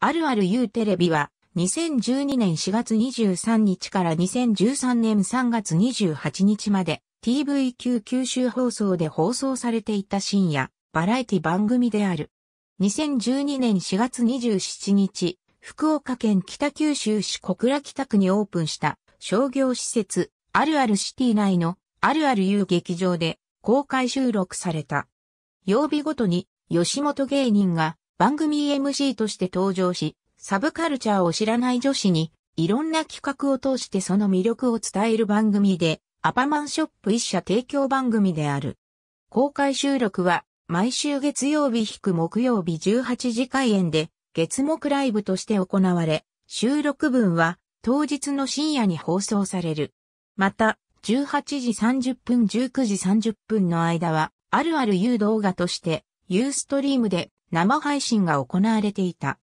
あるある U テレビは、2012年4月23日から2013年3月28日まで、TVQ 九州放送で放送されていた深夜、バラエティ番組である。2012年4月27日、福岡県北九州市小倉北区にオープンした商業施設、あるあるシティ内のあるある U 劇場で公開収録された。曜日ごとに吉本芸人が番組 MC として登場し、サブカルチャーを知らない女子に、いろんな企画を通してその魅力を伝える番組で、アパマンショップ一社提供番組である。公開収録は、毎週月曜日引く木曜日18時開演で、月木ライブとして行われ、収録分は、当日の深夜に放送される。また、18時30分19時30分の間は、あるある U 動画として、ユーストリームで生配信が行われていた。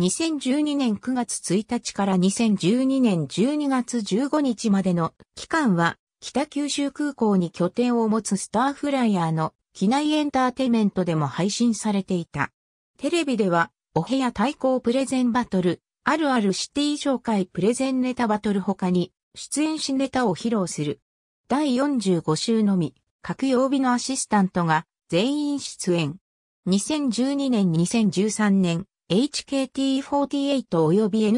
2012年9月1日から2012年12月15日までの期間は北九州空港に拠点を持つスターフライヤーの機内エンターテイメントでも配信されていた。テレビではお部屋対抗プレゼンバトル、あるあるシティ紹介プレゼンネタバトル他に出演しネタを披露する。第45週のみ、各曜日のアシスタントが全員出演。2012年2013年、HKT48 及び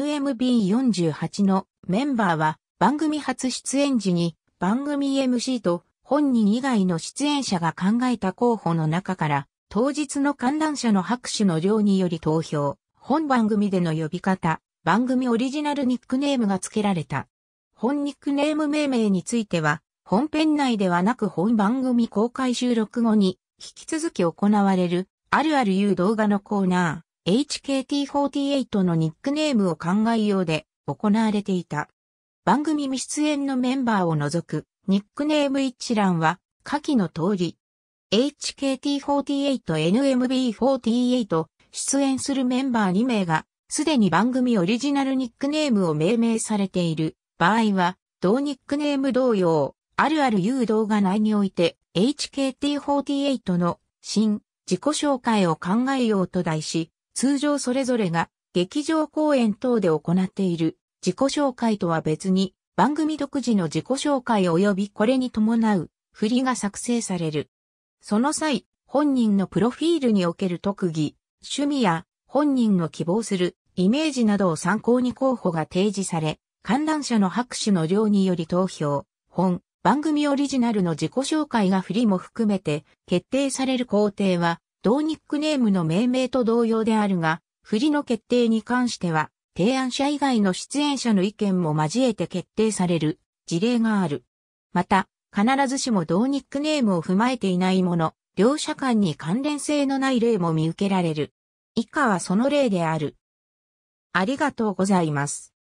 NMB48 のメンバーは番組初出演時に番組 MC と本人以外の出演者が考えた候補の中から当日の観覧者の拍手の量により投票、本番組での呼び方、番組オリジナルニックネームが付けられた。本ニックネーム命名については本編内ではなく本番組公開収録後に引き続き行われるあるある言う動画のコーナー、HKT48 のニックネームを考えようで行われていた。番組未出演のメンバーを除くニックネーム一覧は下記の通り。HKT48、NMB48 出演するメンバー2名がすでに番組オリジナルニックネームを命名されている場合は同ニックネーム同様あるある言う動画内において HKT48 の新自己紹介を考えようと題し、通常それぞれが劇場公演等で行っている自己紹介とは別に番組独自の自己紹介及びこれに伴う振りが作成される。その際、本人のプロフィールにおける特技、趣味や本人の希望するイメージなどを参考に候補が提示され、観覧者の拍手の量により投票、本、番組オリジナルの自己紹介が振りも含めて決定される工程は、同ニックネームの命名と同様であるが、振りの決定に関しては、提案者以外の出演者の意見も交えて決定される事例がある。また、必ずしも同ニックネームを踏まえていないもの、両者間に関連性のない例も見受けられる。以下はその例である。ありがとうございます。